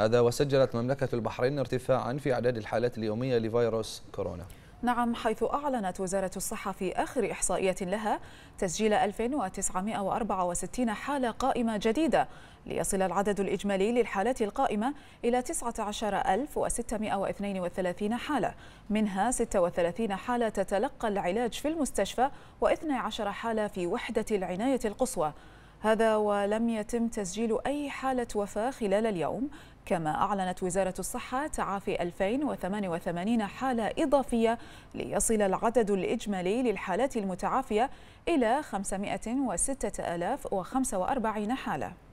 هذا وسجلت مملكة البحرين ارتفاعا في أعداد الحالات اليومية لفيروس كورونا نعم حيث أعلنت وزارة الصحة في آخر إحصائية لها تسجيل 1964 حالة قائمة جديدة ليصل العدد الإجمالي للحالات القائمة إلى 19632 حالة منها 36 حالة تتلقى العلاج في المستشفى و12 حالة في وحدة العناية القصوى هذا ولم يتم تسجيل أي حالة وفاة خلال اليوم كما أعلنت وزارة الصحة تعافي 2088 حالة إضافية ليصل العدد الإجمالي للحالات المتعافية إلى 506045 حالة